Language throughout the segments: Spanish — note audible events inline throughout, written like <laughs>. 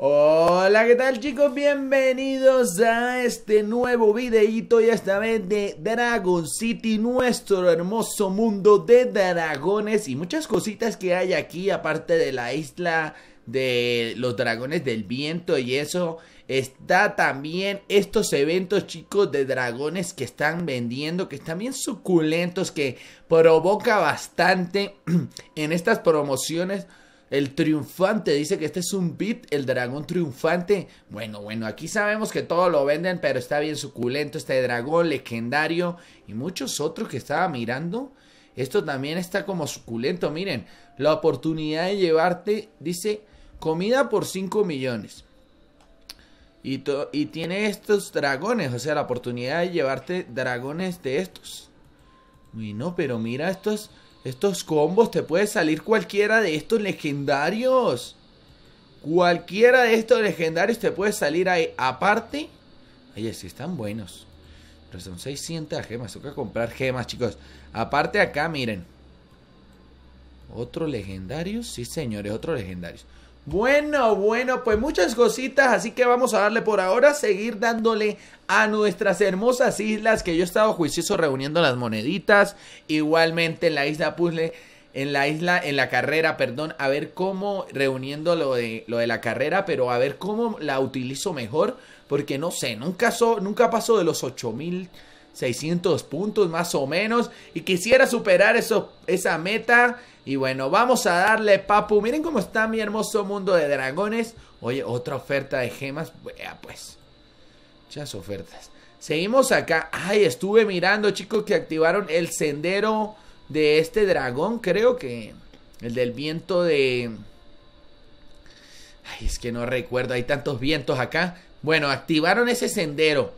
Hola, ¿qué tal chicos? Bienvenidos a este nuevo videíto y esta vez de Dragon City, nuestro hermoso mundo de dragones y muchas cositas que hay aquí aparte de la isla de los dragones del viento y eso. Está también estos eventos chicos de dragones que están vendiendo, que están bien suculentos, que provoca bastante <clears throat> en estas promociones el triunfante, dice que este es un beat, el dragón triunfante. Bueno, bueno, aquí sabemos que todo lo venden, pero está bien suculento este dragón legendario y muchos otros que estaba mirando. Esto también está como suculento, miren. La oportunidad de llevarte, dice, comida por 5 millones. Y, y tiene estos dragones, o sea, la oportunidad de llevarte dragones de estos. Uy, no, pero mira estos... Estos combos te puede salir cualquiera de estos legendarios. Cualquiera de estos legendarios te puede salir ahí. Aparte, oye, sí están buenos. Pero son 600 gemas. Toca comprar gemas, chicos. Aparte acá, miren. Otro legendario. Sí, señores, otro legendario. Bueno, bueno, pues muchas cositas, así que vamos a darle por ahora, seguir dándole a nuestras hermosas islas que yo he estado juicioso reuniendo las moneditas, igualmente en la isla puzzle, en la isla, en la carrera, perdón, a ver cómo reuniendo lo de, lo de la carrera, pero a ver cómo la utilizo mejor, porque no sé, nunca, so, paso de los 8000 mil 600 puntos más o menos y quisiera superar eso, esa meta. Y bueno, vamos a darle papu. Miren cómo está mi hermoso mundo de dragones. Oye, otra oferta de gemas. Vea pues. Muchas ofertas. Seguimos acá. Ay, estuve mirando chicos que activaron el sendero de este dragón. Creo que el del viento de... Ay, es que no recuerdo. Hay tantos vientos acá. Bueno, activaron ese sendero.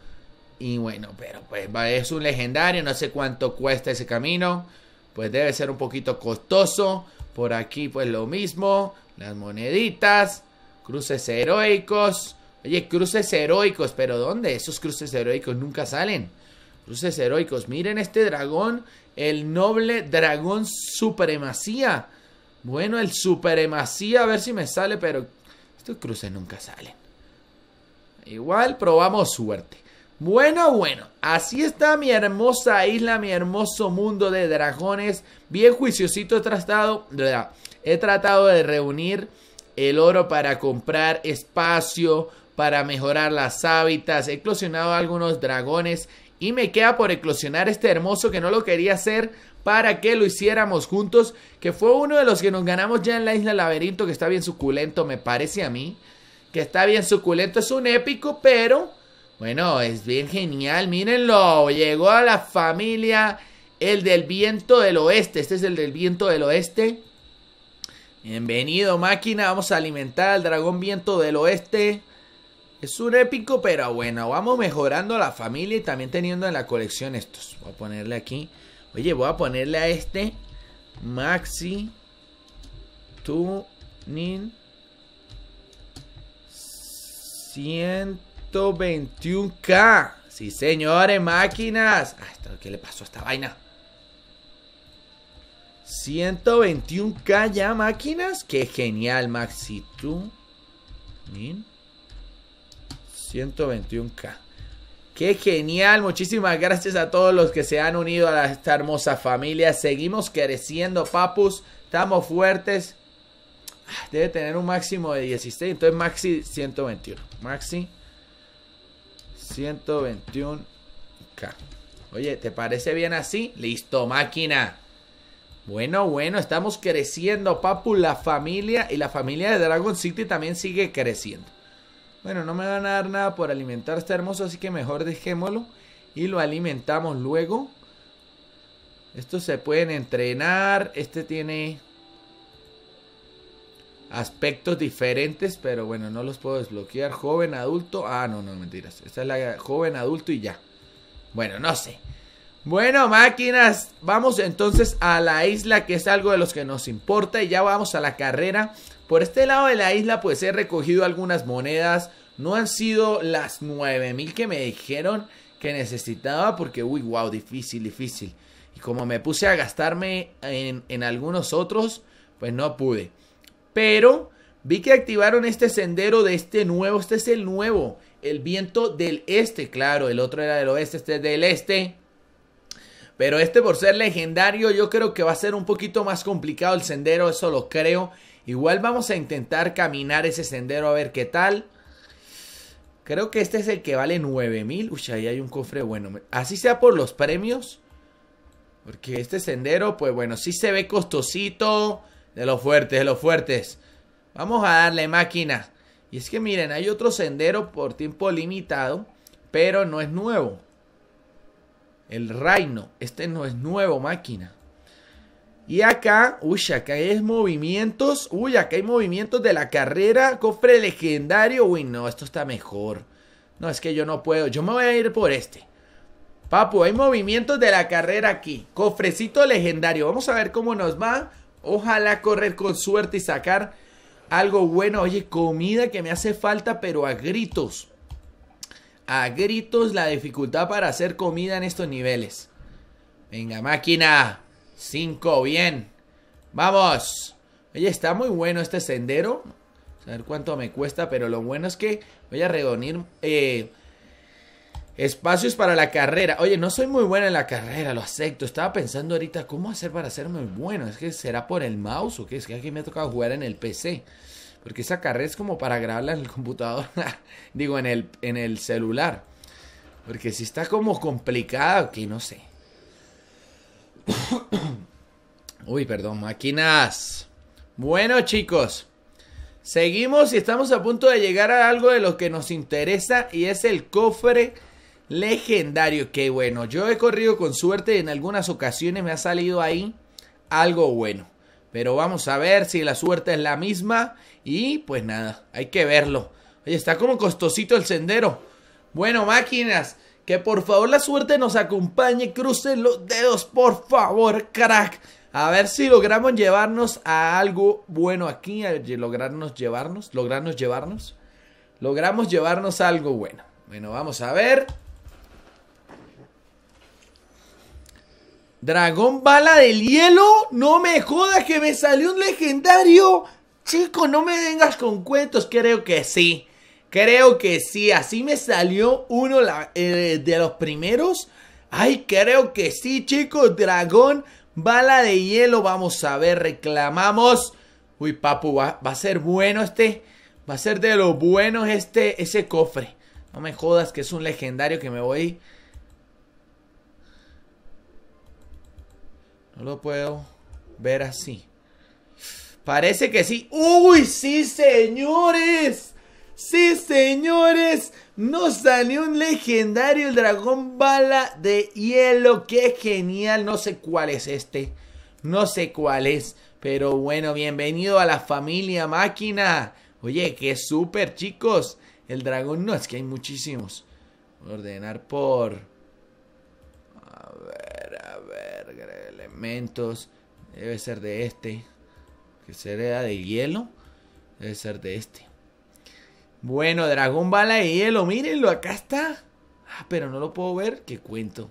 Y bueno, pero pues es un legendario, no sé cuánto cuesta ese camino. Pues debe ser un poquito costoso. Por aquí pues lo mismo. Las moneditas. Cruces heroicos. Oye, cruces heroicos, pero ¿dónde? Esos cruces heroicos nunca salen. Cruces heroicos. Miren este dragón. El noble dragón supremacía. Bueno, el supremacía. A ver si me sale, pero estos cruces nunca salen. Igual probamos suerte. Bueno, bueno, así está mi hermosa isla, mi hermoso mundo de dragones. Bien juiciosito he tratado, he tratado de reunir el oro para comprar espacio, para mejorar las hábitats. He eclosionado algunos dragones y me queda por eclosionar este hermoso que no lo quería hacer para que lo hiciéramos juntos, que fue uno de los que nos ganamos ya en la isla Laberinto, que está bien suculento, me parece a mí, que está bien suculento, es un épico, pero bueno, es bien genial, mírenlo. Llegó a la familia el del viento del oeste. Este es el del viento del oeste. Bienvenido, máquina. Vamos a alimentar al dragón viento del oeste. Es un épico, pero bueno, vamos mejorando la familia y también teniendo en la colección estos. Voy a ponerle aquí. Oye, voy a ponerle a este Maxi Tuning 100 121k. Sí, señores, máquinas. Ah, ¿Qué le pasó a esta vaina? 121k ya, máquinas. Qué genial, Maxi. Tú. 121k. Qué genial, muchísimas gracias a todos los que se han unido a esta hermosa familia. Seguimos creciendo, papus. Estamos fuertes. Ah, debe tener un máximo de 16, entonces maxi 121. Maxi 121K. Oye, ¿te parece bien así? Listo, máquina. Bueno, bueno, estamos creciendo, Papu, la familia y la familia de Dragon City también sigue creciendo. Bueno, no me van a dar nada por alimentar este hermoso, así que mejor dejémoslo y lo alimentamos luego. Estos se pueden entrenar. Este tiene aspectos diferentes, pero bueno, no los puedo desbloquear. Joven, adulto. Ah, no, no, mentiras. Esta es la joven, adulto y ya. Bueno, no sé. Bueno, máquinas, vamos entonces a la isla, que es algo de los que nos importa, y ya vamos a la carrera. Por este lado de la isla, pues he recogido algunas monedas. No han sido las 9000 que me dijeron que necesitaba, porque, uy, wow, difícil, difícil. Y como me puse a gastarme en, en algunos otros, pues no pude. Pero vi que activaron este sendero de este nuevo, este es el nuevo, el viento del este, claro, el otro era del oeste, este es del este. Pero este por ser legendario yo creo que va a ser un poquito más complicado el sendero, eso lo creo. Igual vamos a intentar caminar ese sendero a ver qué tal. Creo que este es el que vale 9000. Uy, ahí hay un cofre bueno. Así sea por los premios. Porque este sendero, pues bueno, sí se ve costosito de los fuertes, de los fuertes. Vamos a darle máquina. Y es que miren, hay otro sendero por tiempo limitado, pero no es nuevo. El Reino, este no es nuevo, máquina. Y acá, uy, acá hay movimientos, uy, acá hay movimientos de la carrera, cofre legendario, uy, no, esto está mejor. No, es que yo no puedo, yo me voy a ir por este. Papu, hay movimientos de la carrera aquí. Cofrecito legendario. Vamos a ver cómo nos va. Ojalá correr con suerte y sacar algo bueno. Oye, comida que me hace falta, pero a gritos. A gritos la dificultad para hacer comida en estos niveles. Venga, máquina. 5, bien. Vamos. Oye, está muy bueno este sendero. A ver cuánto me cuesta, pero lo bueno es que voy a reunir... Eh, Espacios para la carrera. Oye, no soy muy buena en la carrera, lo acepto. Estaba pensando ahorita cómo hacer para ser muy bueno. Es que será por el mouse o qué. Es que aquí me ha tocado jugar en el PC. Porque esa carrera es como para grabarla en el <laughs> computador. Digo, en el, en el celular. Porque si está como complicado, que no sé. <coughs> Uy, perdón, máquinas. Bueno, chicos. Seguimos y estamos a punto de llegar a algo de lo que nos interesa y es el cofre legendario. Que bueno, yo he corrido con suerte. En algunas ocasiones me ha salido ahí algo bueno. Pero vamos a ver si la suerte es la misma. Y pues nada, hay que verlo. Oye, está como costosito el sendero. Bueno, máquinas, que por favor la suerte nos acompañe. Crucen los dedos, por favor, crack. A ver si logramos llevarnos a algo bueno aquí. A lograrnos llevarnos, lograrnos llevarnos. Logramos llevarnos a algo bueno. Bueno, vamos a ver. Dragón bala del hielo. No me jodas que me salió un legendario. Chico, no me vengas con cuentos. Creo que sí. Creo que sí. Así me salió uno eh, de los primeros. Ay, creo que sí, chicos. Dragón bala de hielo. Vamos a ver. Reclamamos. Uy, papu, va, va a ser bueno este. Va a ser de lo bueno este, ese cofre. No me jodas que es un legendario que me voy No lo puedo ver así. Parece que sí. ¡Uy, sí, señores! Sí, señores, nos salió un legendario el dragón bala de hielo. ¡Qué genial! No sé cuál es este. No sé cuál es. Pero bueno, bienvenido a la familia máquina. Oye, qué súper, chicos. El dragón no, es que hay muchísimos. a ordenar por... A ver. Debe ser de este. Que será de hielo. Debe ser de este. Bueno, Dragón Bala de hielo. Mírenlo, acá está. Ah, pero no lo puedo ver. Qué cuento.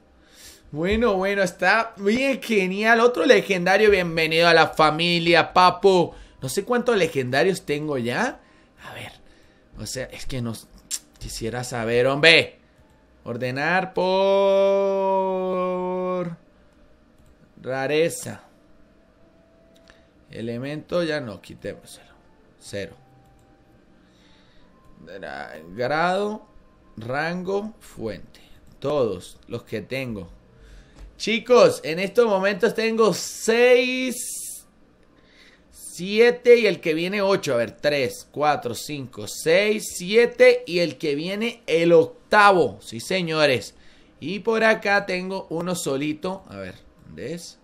Bueno, bueno, está bien genial. Otro legendario. Bienvenido a la familia, papo. No sé cuántos legendarios tengo ya. A ver. O sea, es que nos quisiera saber, hombre. Ordenar por Rareza. Elemento ya no, quitémoselo. Cero. Grado, rango, fuente. Todos los que tengo. Chicos, en estos momentos tengo 6, 7 y el que viene 8. A ver, 3, 4, 5, 6, 7 y el que viene el octavo. Sí, señores. Y por acá tengo uno solito. A ver, ¿Ves?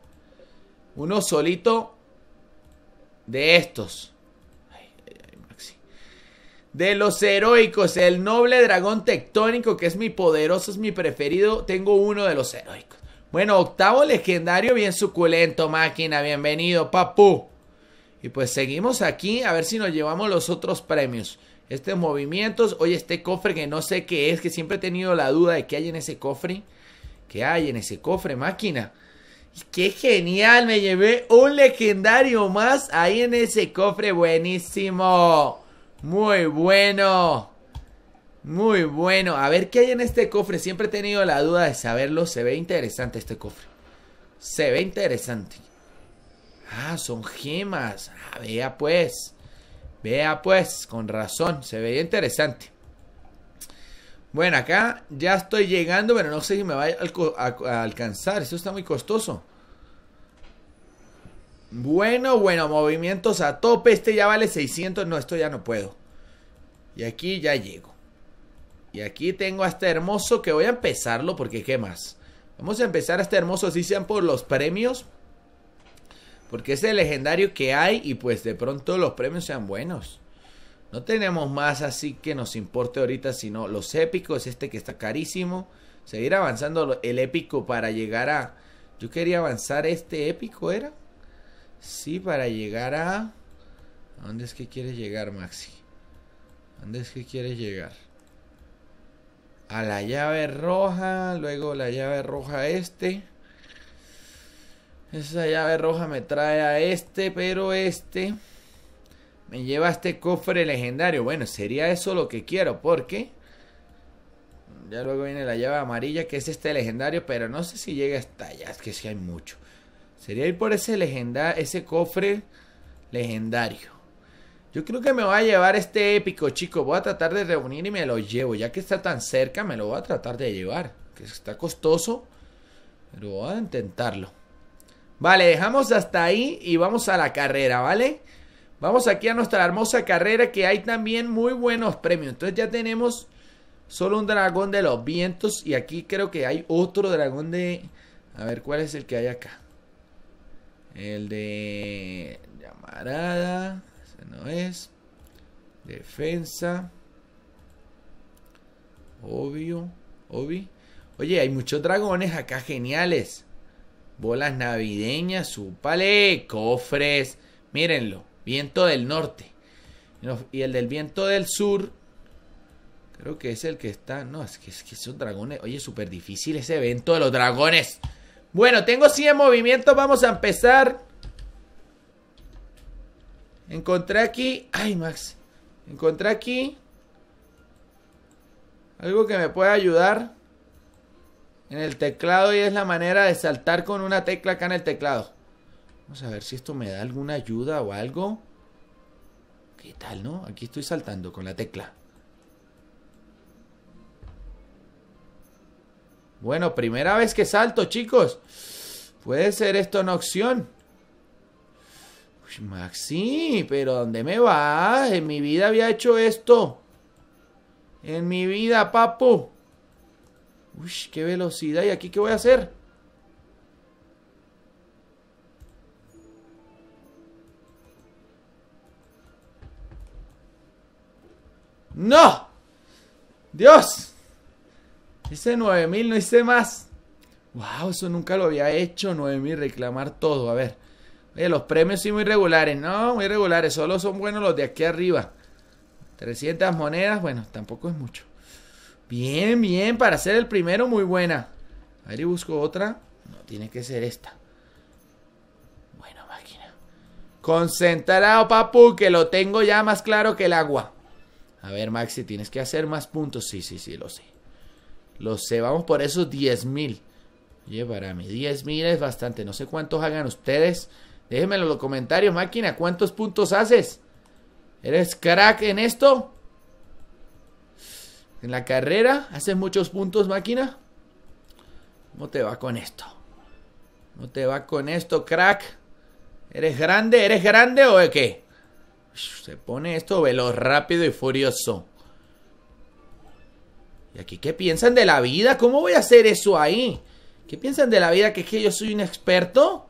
Uno solito de estos. De los heroicos, el noble dragón tectónico, que es mi poderoso, es mi preferido. Tengo uno de los heroicos. Bueno, octavo legendario, bien suculento, máquina. Bienvenido, papu. Y pues seguimos aquí a ver si nos llevamos los otros premios. Estos movimientos, oye, este cofre que no sé qué es, que siempre he tenido la duda de qué hay en ese cofre. ¿Qué hay en ese cofre, máquina? ¡Qué genial! Me llevé un legendario más ahí en ese cofre. Buenísimo. Muy bueno. Muy bueno. A ver qué hay en este cofre. Siempre he tenido la duda de saberlo. Se ve interesante este cofre. Se ve interesante. Ah, son gemas. Ah, vea pues. Vea pues. Con razón. Se veía interesante. Bueno, acá ya estoy llegando, pero no sé si me va a, alcanzar. Esto está muy costoso. Bueno, bueno, movimientos a tope. Este ya vale 600. No, esto ya no puedo. Y aquí ya llego. Y aquí tengo a este hermoso que voy a empezarlo porque ¿qué más? Vamos a empezar a este hermoso, Si sean por los premios. Porque es el legendario que hay y pues de pronto los premios sean buenos. No tenemos más así que nos importe ahorita, sino los épicos, este que está carísimo. Seguir avanzando el épico para llegar a... Yo quería avanzar este épico, ¿era? Sí, para llegar a... ¿A dónde es que quieres llegar, Maxi? ¿A dónde es que quieres llegar? A la llave roja, luego la llave roja este. Esa llave roja me trae a este, pero este... Me lleva este cofre legendario. Bueno, sería eso lo que quiero, porque... Ya luego viene la llave amarilla, que es este legendario, pero no sé si llega hasta allá, es que si hay mucho. Sería ir por ese legendario, ese cofre legendario. Yo creo que me voy a llevar este épico, chico. Voy a tratar de reunir y me lo llevo. Ya que está tan cerca, me lo voy a tratar de llevar. Que está costoso, pero voy a intentarlo. Vale, dejamos hasta ahí y vamos a la carrera, ¿vale? Vamos aquí a nuestra hermosa carrera que hay también muy buenos premios. Entonces ya tenemos solo un dragón de los vientos y aquí creo que hay otro dragón de... A ver, ¿cuál es el que hay acá? El de llamarada, ese no es. Defensa. Obvio, obvio. Oye, hay muchos dragones acá geniales. Bolas navideñas, súpale, cofres. Mírenlo. Viento del norte. Y el del viento del sur. Creo que es el que está. No, es que, es que son dragones. Oye, súper difícil ese evento de los dragones. Bueno, tengo 100 movimientos. Vamos a empezar. Encontré aquí. Ay, Max. Encontré aquí. Algo que me puede ayudar en el teclado y es la manera de saltar con una tecla acá en el teclado. Vamos a ver si esto me da alguna ayuda o algo. ¿Qué tal, no? Aquí estoy saltando con la tecla. Bueno, primera vez que salto, chicos. Puede ser esto una opción. Uy, Maxi, pero ¿dónde me va? En mi vida había hecho esto. En mi vida, papu. Uy, qué velocidad. ¿Y aquí qué voy a hacer? ¡No! ¡Dios! Hice 9000, no hice más. ¡Wow! Eso nunca lo había hecho. 9000, reclamar todo. A ver. Oye, los premios sí muy regulares. No, muy regulares. Solo son buenos los de aquí arriba. 300 monedas. Bueno, tampoco es mucho. Bien, bien. Para ser el primero, muy buena. A ver, y busco otra. No, tiene que ser esta. Bueno, máquina. Concentrado, papu, que lo tengo ya más claro que el agua. A ver, Maxi, tienes que hacer más puntos. Sí, sí, sí, lo sé. Lo sé, vamos por esos 10.000. mil. Oye, para mí es bastante. No sé cuántos hagan ustedes. Déjenmelo en los comentarios, máquina. ¿Cuántos puntos haces? ¿Eres crack en esto? ¿En la carrera? ¿Haces muchos puntos, máquina? ¿Cómo te va con esto? ¿Cómo te va con esto, crack? ¿Eres grande? ¿Eres grande o qué? Se pone esto veloz, rápido y furioso. ¿Y aquí qué piensan de la vida? ¿Cómo voy a hacer eso ahí? ¿Qué piensan de la vida? ¿Que es que yo soy un experto?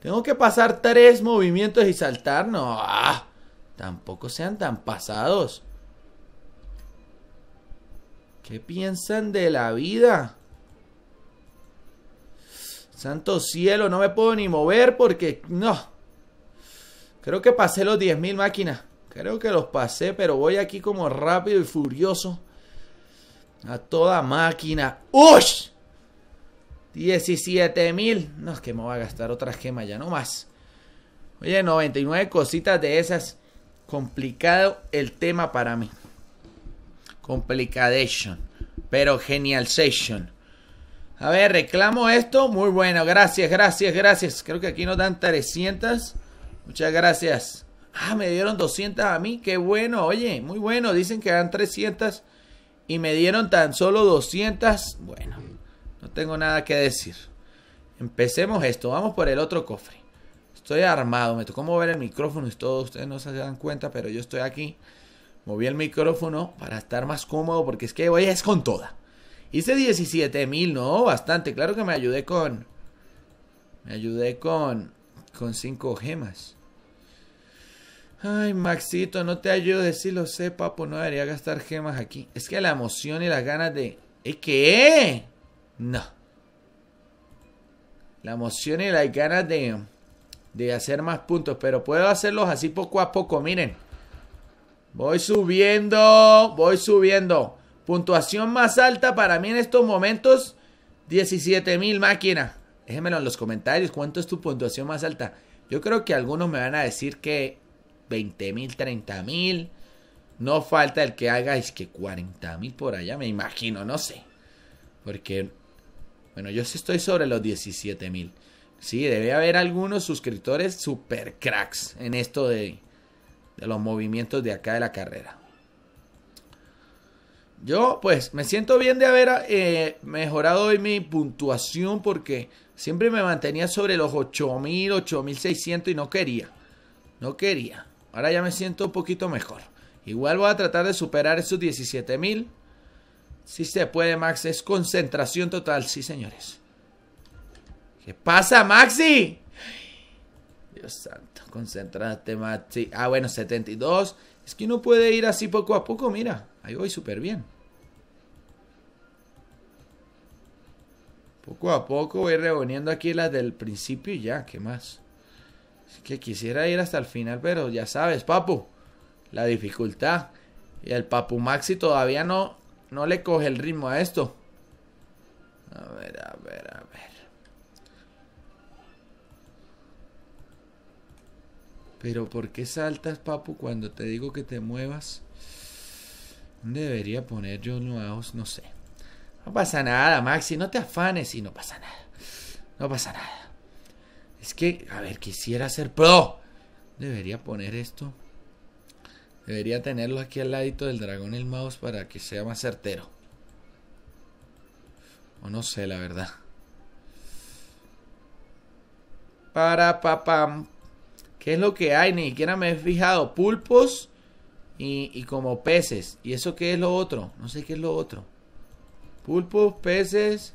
¿Tengo que pasar tres movimientos y saltar? No, ah, tampoco sean tan pasados. ¿Qué piensan de la vida? Santo cielo, no me puedo ni mover porque... No, Creo que pasé los 10.000 máquinas. Creo que los pasé, pero voy aquí como rápido y furioso. A toda máquina. ¡Ush! 17.000. No, es que me voy a gastar otra gema ya, no más. Oye, 99 cositas de esas. Complicado el tema para mí. Complicadation. Pero genial session. A ver, reclamo esto. Muy bueno. Gracias, gracias, gracias. Creo que aquí nos dan 300. Muchas gracias. Ah, me dieron 200 a mí. Qué bueno, oye, muy bueno. Dicen que eran 300 y me dieron tan solo 200. Bueno, no tengo nada que decir. Empecemos esto. Vamos por el otro cofre. Estoy armado. Me tocó mover el micrófono y todos Ustedes no se dan cuenta, pero yo estoy aquí. Moví el micrófono para estar más cómodo porque es que oye, es con toda. Hice 17 mil, no, bastante. Claro que me ayudé con... Me ayudé con con cinco gemas. Ay, Maxito, no te ayudo Si lo sé, papo. No debería gastar gemas aquí. Es que la emoción y las ganas de... es ¿eh, ¿Qué? No. La emoción y las ganas de... De hacer más puntos. Pero puedo hacerlos así poco a poco. Miren. Voy subiendo. Voy subiendo. Puntuación más alta para mí en estos momentos. 17.000 máquinas déjenmelo en los comentarios, ¿cuánto es tu puntuación más alta? Yo creo que algunos me van a decir que 20 mil, 30 mil. No falta el que haga, es que 40 mil por allá, me imagino, no sé. Porque, bueno, yo sí estoy sobre los 17.000. mil. Sí, debe haber algunos suscriptores super cracks en esto de, de los movimientos de acá de la carrera. Yo, pues, me siento bien de haber eh, mejorado hoy mi puntuación porque Siempre me mantenía sobre los 8000, 8600 y no quería. No quería. Ahora ya me siento un poquito mejor. Igual voy a tratar de superar esos 17000. Si se puede, Max. Es concentración total. Sí, señores. ¿Qué pasa, Maxi? Dios santo. Concentrate, Maxi. Ah, bueno, 72. Es que uno puede ir así poco a poco. Mira, ahí voy súper bien. Poco a poco voy reuniendo aquí las del principio y ya, ¿qué más? Así que quisiera ir hasta el final, pero ya sabes, papu, la dificultad. Y el papu Maxi todavía no, no le coge el ritmo a esto. A ver, a ver, a ver. Pero ¿por qué saltas, papu, cuando te digo que te muevas? Debería poner yo nuevos, no sé. No pasa nada, Maxi, no te afanes y no pasa nada. No pasa nada. Es que, a ver, quisiera ser pro. Debería poner esto. Debería tenerlo aquí al ladito del dragón el mouse para que sea más certero. O no sé, la verdad. Para papam. ¿Qué es lo que hay? Ni siquiera me he fijado. Pulpos y, y como peces. ¿Y eso qué es lo otro? No sé qué es lo otro. Pulpos, peces.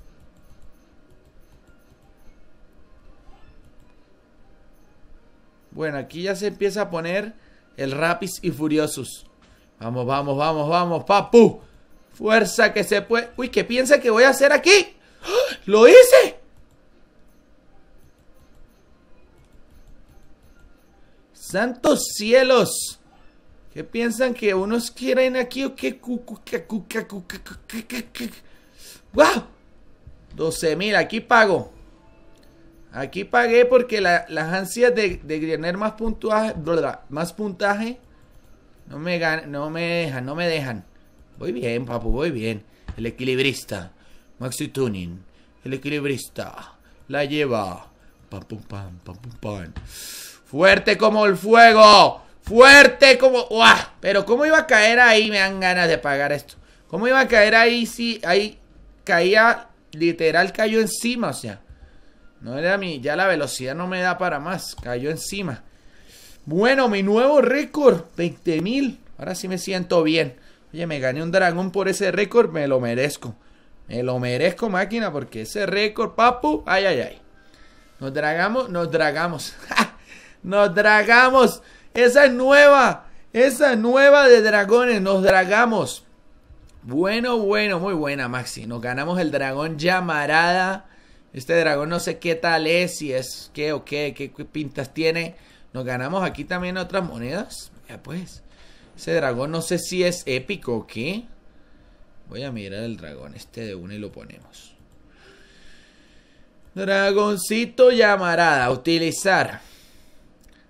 Bueno, aquí ya se empieza a poner el Rapis y furiosos Vamos, vamos, vamos, vamos, papu. Fuerza que se puede. Uy, ¿qué piensa que voy a hacer aquí? ¡Lo hice! ¡Santos cielos! ¿Qué piensan que unos quieren aquí o qué? ¡Wow! 12.000, aquí pago. Aquí pagué porque las ansias de, de tener más puntaje, más puntaje no me, no me dejan, no me dejan. Voy bien, papu, voy bien. El equilibrista. Maxi Tuning. El equilibrista. La lleva. Pam, pam, pam, pam. Fuerte como el fuego. Fuerte como... Pero ¿cómo iba a caer ahí? Me dan ganas de pagar esto. ¿Cómo iba a caer ahí si... Ahí caía, literal cayó encima, o sea. No era mi, ya la velocidad no me da para más, cayó encima. Bueno, mi nuevo récord, 20.000. Ahora sí me siento bien. Oye, me gané un dragón por ese récord, me lo merezco. Me lo merezco, máquina, porque ese récord, papu, ay, ay, ay. Nos dragamos, nos dragamos. <laughs> nos dragamos. Esa es nueva. Esa nueva de dragones, nos dragamos. Bueno, bueno, muy buena, Maxi. Nos ganamos el dragón llamarada. Este dragón no sé qué tal es, si es qué o qué, qué, pintas tiene. Nos ganamos aquí también otras monedas. Ya pues. Ese dragón no sé si es épico o qué. Voy a mirar el dragón este de uno y lo ponemos. Dragoncito llamarada. Utilizar.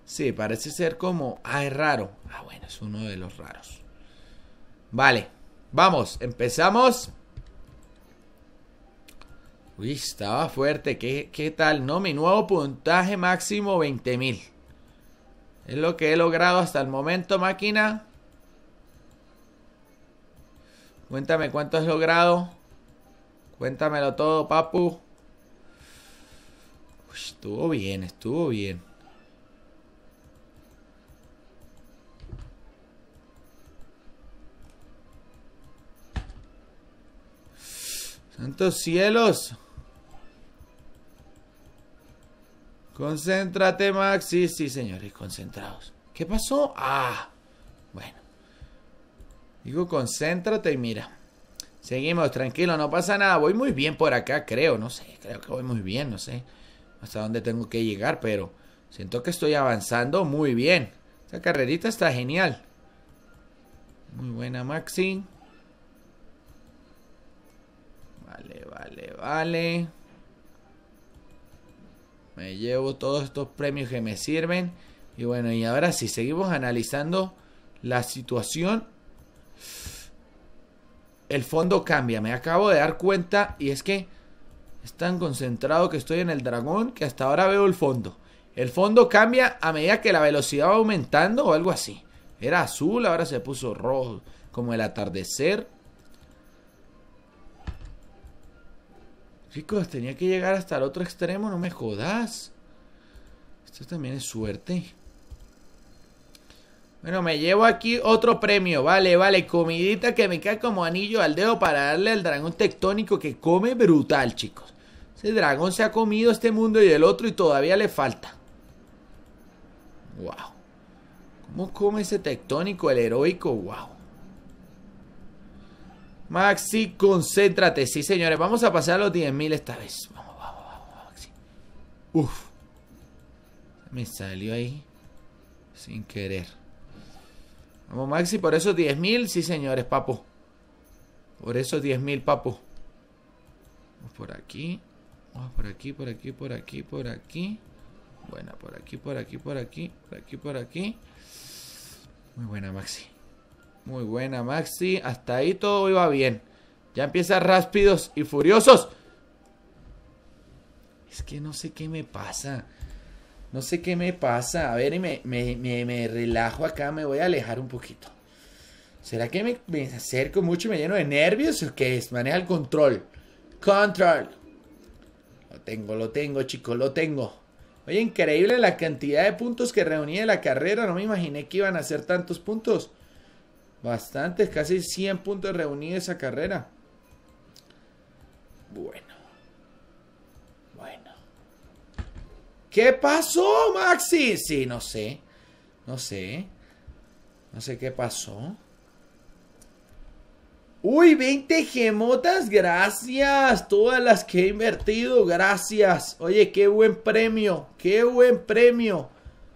Sí, parece ser como... Ah, es raro. Ah, bueno, es uno de los raros. Vale. Vamos, empezamos. Uy, estaba fuerte. ¿Qué, tal? No, mi nuevo puntaje máximo 20.000. Es lo que he logrado hasta el momento, máquina. Cuéntame cuánto has logrado. Cuéntamelo todo, papu. estuvo bien, estuvo bien. ¡Santos cielos! Concéntrate, Maxi. Sí, señores, concentrados. ¿Qué pasó? Ah, bueno. Digo, concéntrate y mira. Seguimos, tranquilo, no pasa nada. Voy muy bien por acá, creo, no sé. Creo que voy muy bien, no sé hasta dónde tengo que llegar, pero siento que estoy avanzando muy bien. Esta carrerita está genial. Muy buena, Maxi. Vale, vale, vale. Me llevo todos estos premios que me sirven. Y bueno, y ahora si seguimos analizando la situación, el fondo cambia. Me acabo de dar cuenta y es que es tan concentrado que estoy en el dragón que hasta ahora veo el fondo. El fondo cambia a medida que la velocidad va aumentando o algo así. Era azul, ahora se puso rojo, como el atardecer. Chicos, tenía que llegar hasta el otro extremo, no me jodas. Esto también es suerte. Bueno, me llevo aquí otro premio, vale, vale, comidita que me cae como anillo al dedo para darle al dragón tectónico que come brutal, chicos. Ese dragón se ha comido este mundo y el otro y todavía le falta. Wow. ¿Cómo come ese tectónico, el heroico? Wow. Maxi, concéntrate. Sí, señores, vamos a pasar a los 10.000 esta vez. Vamos, vamos, vamos, Maxi. Uf. Me salió ahí. Sin querer. Vamos, Maxi, por esos 10.000. Sí, señores, papo. Por esos 10.000, papo. Vamos por aquí. Vamos por aquí, por aquí, por aquí, por aquí. Buena, por aquí, por aquí, por aquí, por aquí, por aquí. Muy buena, Maxi. Muy buena, Maxi. Hasta ahí todo iba bien. Ya empieza rápidos y furiosos. Es que no sé qué me pasa. No sé qué me pasa. A ver, me, me, me, relajo acá. Me voy a alejar un poquito. ¿Será que me, me, acerco mucho y me lleno de nervios? ¿O qué es? Maneja el control. Control. Lo tengo, lo tengo, chicos, lo tengo. Oye, increíble la cantidad de puntos que reuní en la carrera. No me imaginé que iban a ser tantos puntos. Bastantes, casi 100 puntos reunidos esa carrera. Bueno. Bueno. ¿Qué pasó, Maxi? Sí, no sé. No sé. No sé qué pasó. Uy, 20 gemotas, gracias. Todas las que he invertido, gracias. Oye, qué buen premio, qué buen premio.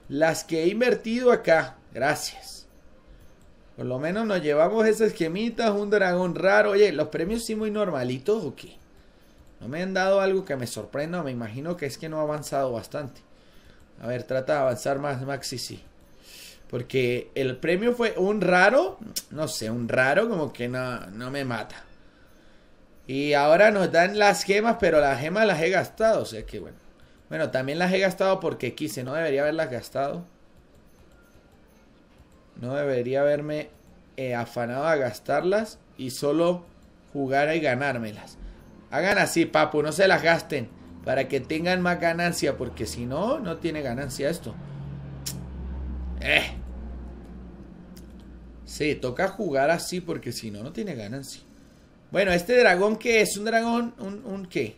Las que he invertido acá, gracias. Por lo menos nos llevamos esas gemitas, un dragón raro. Oye, ¿los premios sí muy normalitos o qué? No me han dado algo que me sorprenda. Me imagino que es que no ha avanzado bastante. A ver, trata de avanzar más, Maxi, sí. Porque el premio fue un raro. No sé, un raro como que no, no me mata. Y ahora nos dan las gemas, pero las gemas las he gastado. O sea que bueno. Bueno, también las he gastado porque quise. No debería haberlas gastado. No debería haberme eh, afanado a gastarlas y solo jugar y ganármelas. Hagan así, papu, no se las gasten para que tengan más ganancia, porque si no, no tiene ganancia esto. Eh. Sí, toca jugar así porque si no, no tiene ganancia. Bueno, este dragón que es un dragón, un, un qué.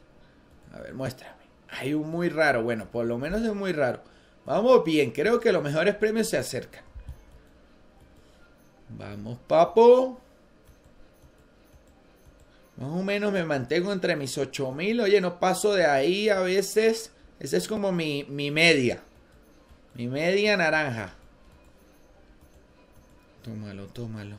A ver, muéstrame. Hay un muy raro. Bueno, por lo menos es muy raro. Vamos bien, creo que los mejores premios se acercan. Vamos, papo. Más o menos me mantengo entre mis 8000. Oye, no paso de ahí a veces. Esa es como mi, mi media. Mi media naranja. Tómalo, tómalo.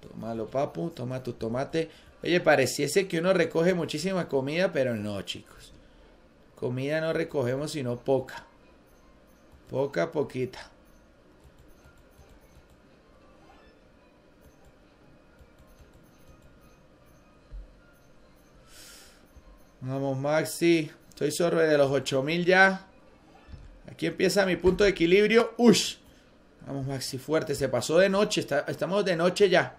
Tómalo, papu. Toma tu tomate. Oye, pareciese que uno recoge muchísima comida, pero no, chicos. Comida no recogemos, sino poca. Poca, poquita. Vamos, Maxi. Estoy sobre de los 8000 ya. Aquí empieza mi punto de equilibrio. ¡Ush! Vamos, Maxi, fuerte. Se pasó de noche. estamos de noche ya.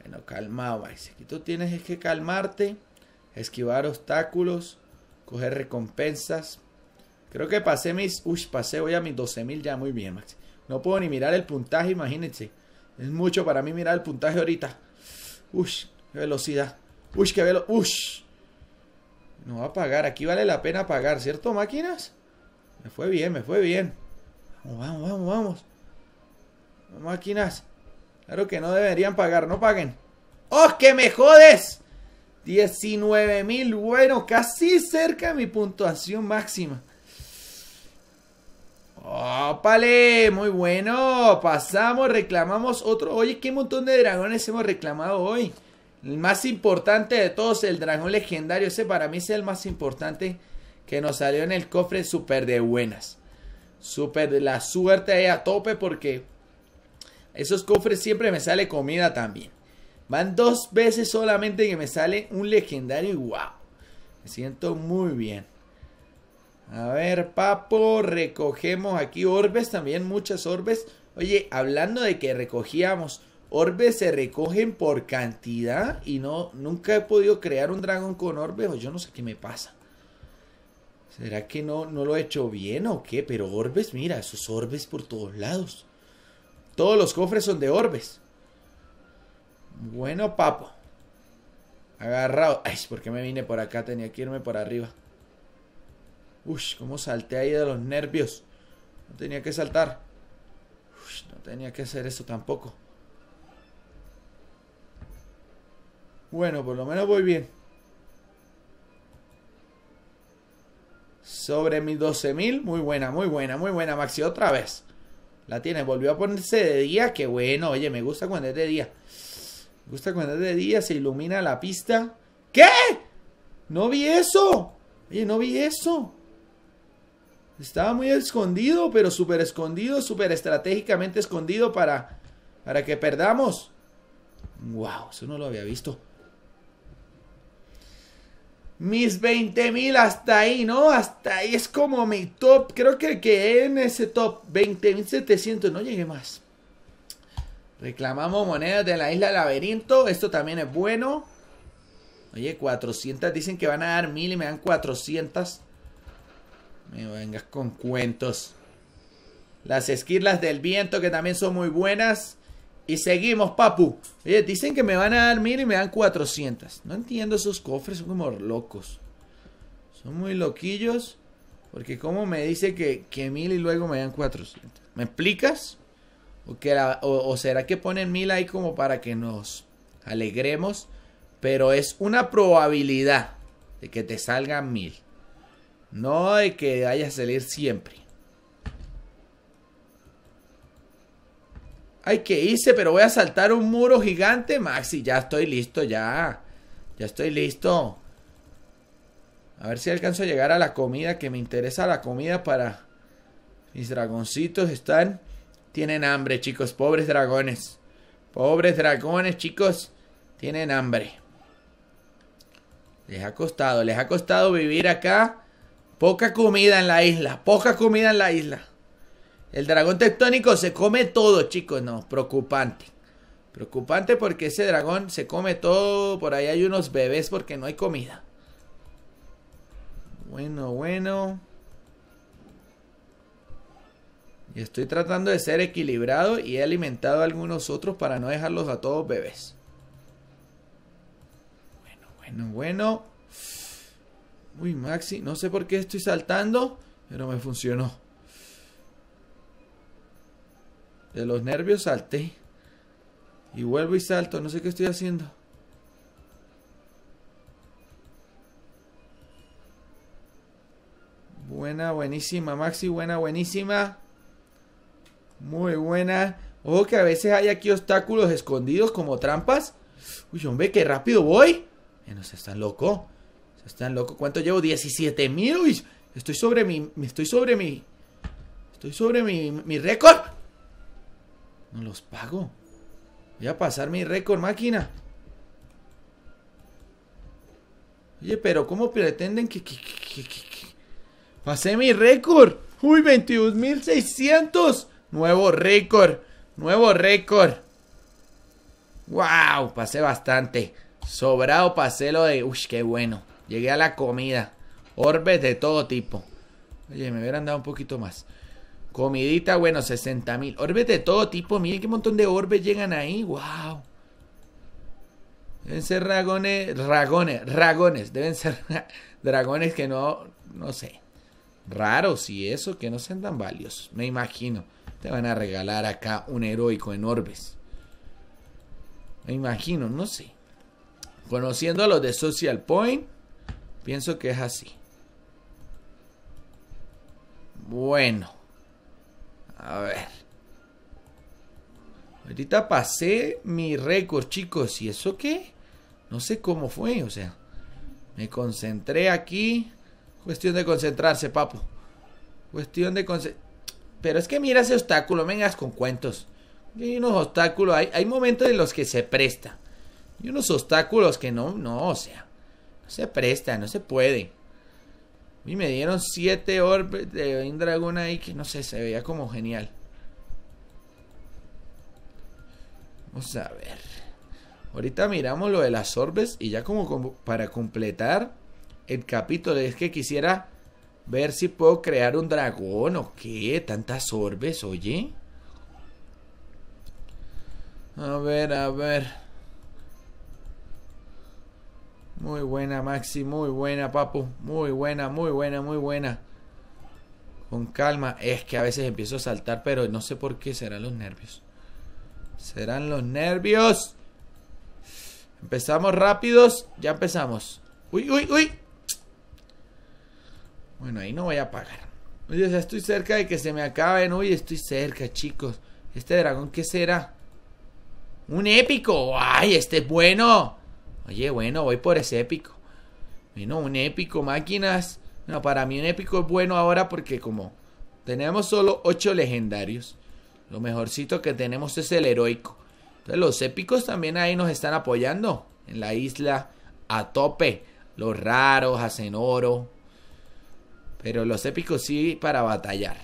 Bueno, calmado, Maxi. Aquí tú tienes que calmarte, esquivar obstáculos, coger recompensas. Creo que pasé mis... Uy, pasé voy a mis 12.000 ya. Muy bien, Maxi. No puedo ni mirar el puntaje, imagínense. Es mucho para mí mirar el puntaje ahorita. Uy, qué velocidad. Uy, qué velo. Ush. No va a pagar. Aquí vale la pena pagar, ¿cierto, máquinas? Me fue bien, me fue bien. Vamos, vamos, vamos, vamos. máquinas. Claro que no deberían pagar, no paguen. ¡Oh, que me jodes! 19.000, bueno, casi cerca de mi puntuación máxima. ¡Ópale! Muy bueno. Pasamos, reclamamos otro. Oye, qué montón de dragones hemos reclamado hoy. El más importante de todos, el dragón legendario. Ese para mí es el más importante que nos salió en el cofre súper de buenas. Súper de la suerte ahí a tope porque esos cofres siempre me sale comida también. Van dos veces solamente que me sale un legendario y wow. Me siento muy bien. A ver, papo, recogemos aquí orbes también, muchas orbes. Oye, hablando de que recogíamos Orbes se recogen por cantidad y no, nunca he podido crear un dragón con orbes o yo no sé qué me pasa. ¿Será que no, no lo he hecho bien o qué? Pero orbes, mira, esos orbes por todos lados. Todos los cofres son de orbes. Bueno, papo. Agarrado. Ay, ¿por qué me vine por acá? Tenía que irme por arriba. Uy, cómo salté ahí de los nervios. No tenía que saltar. no tenía que hacer eso tampoco. Bueno, por lo menos voy bien. Sobre mis 12.000. Muy buena, muy buena, muy buena, Maxi. Otra vez. La tiene. Volvió a ponerse de día. Qué bueno. Oye, me gusta cuando es de día. Me gusta cuando es de día. Se ilumina la pista. ¿Qué? No vi eso. Oye, no vi eso. Estaba muy escondido, pero súper escondido, súper estratégicamente escondido para, para que perdamos. Wow, eso no lo había visto. Mis 20.000 hasta ahí, ¿no? Hasta ahí es como mi top. Creo que quedé en ese top. 20.700, no llegué más. Reclamamos monedas de la isla laberinto. Esto también es bueno. Oye, 400. Dicen que van a dar 1000 y me dan 400. Me vengas con cuentos. Las esquirlas del viento que también son muy buenas. Y seguimos, papu. Oye, dicen que me van a dar mil y me dan 400. No entiendo esos cofres, son como locos. Son muy loquillos. Porque como me dice que, que mil y luego me dan 400. ¿Me explicas? ¿O, que o, será que ponen mil ahí como para que nos alegremos? Pero es una probabilidad de que te salgan mil. No de que vaya a salir siempre. Ay, ¿qué hice? Pero voy a saltar un muro gigante, Maxi. Ya estoy listo, ya. Ya estoy listo. A ver si alcanzo a llegar a la comida, que me interesa la comida para... Mis dragoncitos están... Tienen hambre, chicos. Pobres dragones. Pobres dragones, chicos. Tienen hambre. Les ha costado, les ha costado vivir acá. Poca comida en la isla, poca comida en la isla. El dragón tectónico se come todo, chicos. No, preocupante. Preocupante porque ese dragón se come todo. Por ahí hay unos bebés porque no hay comida. Bueno, bueno. Y estoy tratando de ser equilibrado y he alimentado a algunos otros para no dejarlos a todos bebés. Bueno, bueno, bueno. Uy, Maxi, no sé por qué estoy saltando, pero me funcionó. De los nervios salte Y vuelvo y salto. No sé qué estoy haciendo. Buena, buenísima, Maxi. Buena, buenísima. Muy buena. Ojo que a veces hay aquí obstáculos escondidos como trampas. Uy, hombre, qué rápido voy. Eh, no se están loco. Se están loco. ¿Cuánto llevo? 17 mil. Uy, estoy sobre mi. Estoy sobre mi. Estoy sobre mi, mi récord. Los pago. Voy a pasar mi récord, máquina. Oye, pero ¿cómo pretenden que... que, que, que Pasé mi récord. Uy, 22.600. Nuevo récord. Nuevo récord. Wow, pasé bastante. Sobrado pasé lo de... Uy, qué bueno. Llegué a la comida. Orbes de todo tipo. Oye, me hubieran dado un poquito más. Comidita, bueno, 60.000 mil. Orbes de todo tipo, miren qué montón de orbes llegan ahí. ¡Wow! Deben ser dragones Dragones, Deben ser <laughs> dragones que no, no sé. Raros y eso, que no sean tan valiosos. Me imagino. Te van a regalar acá un heroico en orbes. Me imagino, no sé. Conociendo a los de Social Point, pienso que es así. Bueno. A ver. Ahorita pasé mi récord, chicos. ¿Y eso qué? No sé cómo fue, o sea. Me concentré aquí. Cuestión de concentrarse, papo. Cuestión de concentrarse. Pero es que mira ese obstáculo, vengas con cuentos. Hay unos obstáculos, hay, hay momentos en los que se presta. Y unos obstáculos que no, no, o sea, no se presta, no se puede. Y me dieron 7 orbes de un dragón ahí que no sé, se veía como genial. Vamos a ver. Ahorita miramos lo de las orbes y ya como, como para completar el capítulo. Es que quisiera ver si puedo crear un dragón o qué. Tantas orbes, oye. A ver, a ver. Muy buena, Maxi, muy buena, Papu. Muy buena, muy buena, muy buena. Con calma. Es que a veces empiezo a saltar, pero no sé por qué serán los nervios. Serán los nervios. Empezamos rápidos. Ya empezamos. Uy, uy, uy. Bueno, ahí no voy a pagar. Uy, o estoy cerca de que se me acaben. Uy, estoy cerca, chicos. ¿Este dragón qué será? Un épico. ¡Ay, este es bueno! Oye, bueno, voy por ese épico. Bueno, un épico, máquinas. No, para mí un épico es bueno ahora porque como tenemos solo 8 legendarios, lo mejorcito que tenemos es el heroico. Entonces los épicos también ahí nos están apoyando en la isla a tope. Los raros hacen oro. Pero los épicos sí para batallar.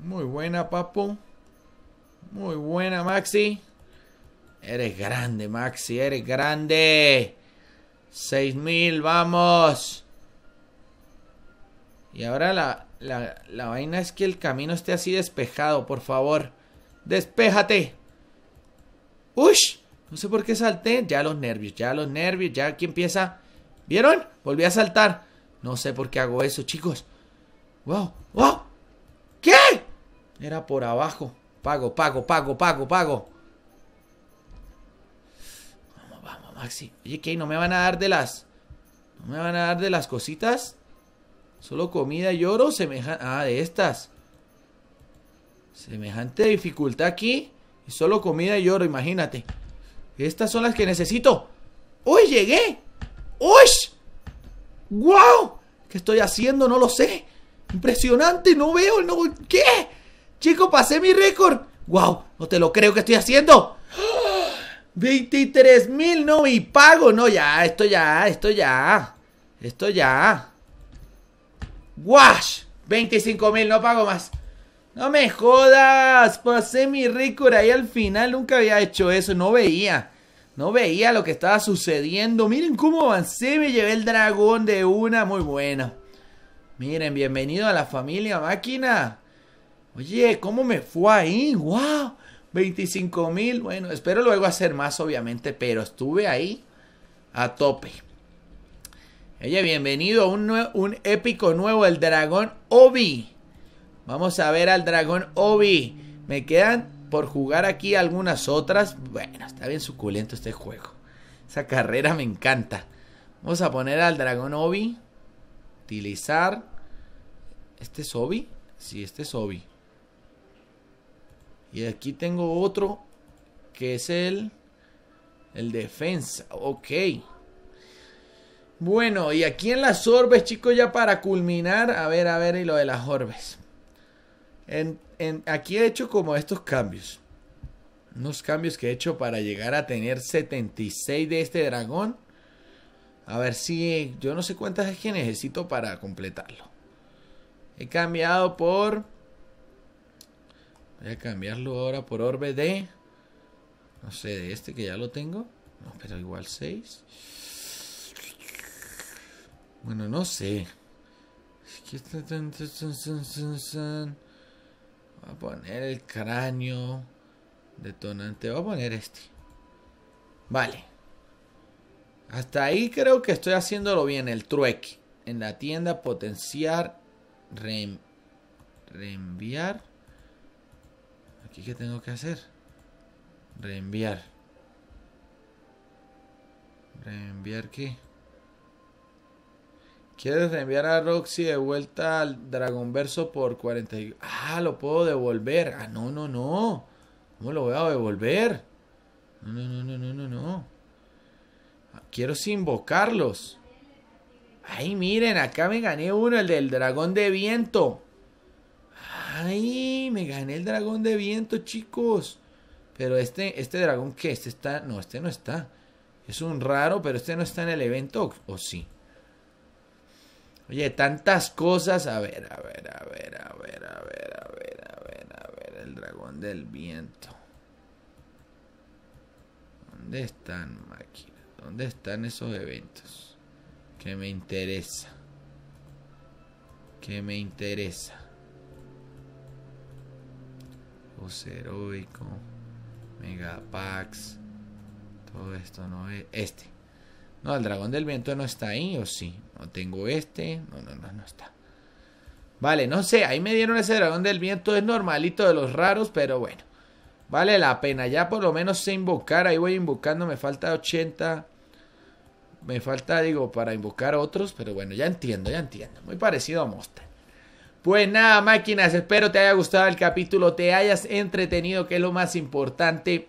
Muy buena, papo. Muy buena, Maxi. Eres grande, Maxi, eres grande. 6000, vamos. Y ahora la, vaina es que el camino esté así despejado, por favor. ¡Despéjate! ¡Ush! No sé por qué salté. Ya los nervios, ya los nervios, ya aquí empieza. ¿Vieron? Volví a saltar. No sé por qué hago eso, chicos. ¡Wow! ¡Wow! ¿Qué? Era por abajo. Pago, pago, pago, pago, pago. Vamos, vamos, Maxi. Oye, ¿qué? ¿No me van a dar de las... ¿No me van a dar de las cositas? Solo comida y oro, semejante... Ah, de estas. Semejante dificultad aquí. Y solo comida y oro, imagínate. Estas son las que necesito. ¡Uy, llegué! ¡Uy! ¡Wow! ¿Qué estoy haciendo? No lo sé. Impresionante, no veo, no... ¿Qué? Chico, pasé mi récord. ¡Wow! No te lo creo que estoy haciendo. 23.000 mil, no, y pago. No, ya, esto ya, esto ya. Esto ya. ¡Wash! 25.000, mil, no pago más. No me jodas. Pasé mi récord ahí al final. Nunca había hecho eso. No veía. No veía lo que estaba sucediendo. Miren cómo avancé. Me llevé el dragón de una. Muy bueno Miren, bienvenido a la familia máquina. Oye, ¿cómo me fue ahí? ¡Wow! 25.000 mil. Bueno, espero luego hacer más, obviamente, pero estuve ahí a tope. Oye, bienvenido a un, un épico nuevo, el dragón Obi. Vamos a ver al dragón Obi. Me quedan por jugar aquí algunas otras. Bueno, está bien suculento este juego. Esa carrera me encanta. Vamos a poner al dragón Obi. Utilizar. ¿Este es Obi? Sí, este es Obi. Y aquí tengo otro que es el, el defensa. Ok. Bueno, y aquí en las orbes, chicos, ya para culminar, a ver, a ver, y lo de las orbes. En, en, aquí he hecho como estos cambios. Unos cambios que he hecho para llegar a tener 76 de este dragón. A ver si yo no sé cuántas es que necesito para completarlo. He cambiado por Voy a cambiarlo ahora por orbe de... No sé, de este que ya lo tengo. No, pero igual 6. Bueno, no sé. Voy a poner el cráneo detonante. Voy a poner este. Vale. Hasta ahí creo que estoy haciéndolo bien. El trueque. En la tienda potenciar. reenviar. ¿Y qué tengo que hacer? Reenviar. ¿Reenviar qué? ¿Quieres reenviar a Roxy de vuelta al dragón Verso por 40? Ah, lo puedo devolver. Ah, no, no, no. ¿Cómo lo voy a devolver? No, no, no, no, no, no, ah, Quiero invocarlos. Ay, miren, acá me gané uno, el del dragón de viento. ¡Ay! Me gané el dragón de viento, chicos. Pero este, este dragón, ¿qué? Este está. No, este no está. Es un raro, pero este no está en el evento, ¿o, sí? Oye, tantas cosas. A ver, a ver, a ver, a ver, a ver, a ver, a ver, a ver. El dragón del viento. ¿Dónde están máquina? ¿Dónde están esos eventos? Que me interesa. Que me interesa heroico. Megapax, todo esto no es. Este. No, el dragón del viento no está ahí, o sí. No tengo este. No, no, no, no está. Vale, no sé, ahí me dieron ese dragón del viento, es normalito de los raros, pero bueno. Vale la pena, ya por lo menos sé invocar, ahí voy invocando, me falta 80. Me falta, digo, para invocar otros, pero bueno, ya entiendo, ya entiendo. Muy parecido a Monster. Pues nada, máquinas, espero te haya gustado el capítulo, te hayas entretenido, que es lo más importante.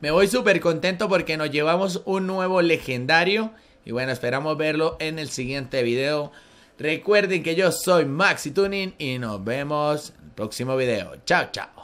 Me voy súper contento porque nos llevamos un nuevo legendario. Y bueno, esperamos verlo en el siguiente video. Recuerden que yo soy Maxi Tuning y nos vemos en el próximo video. Chao, chao.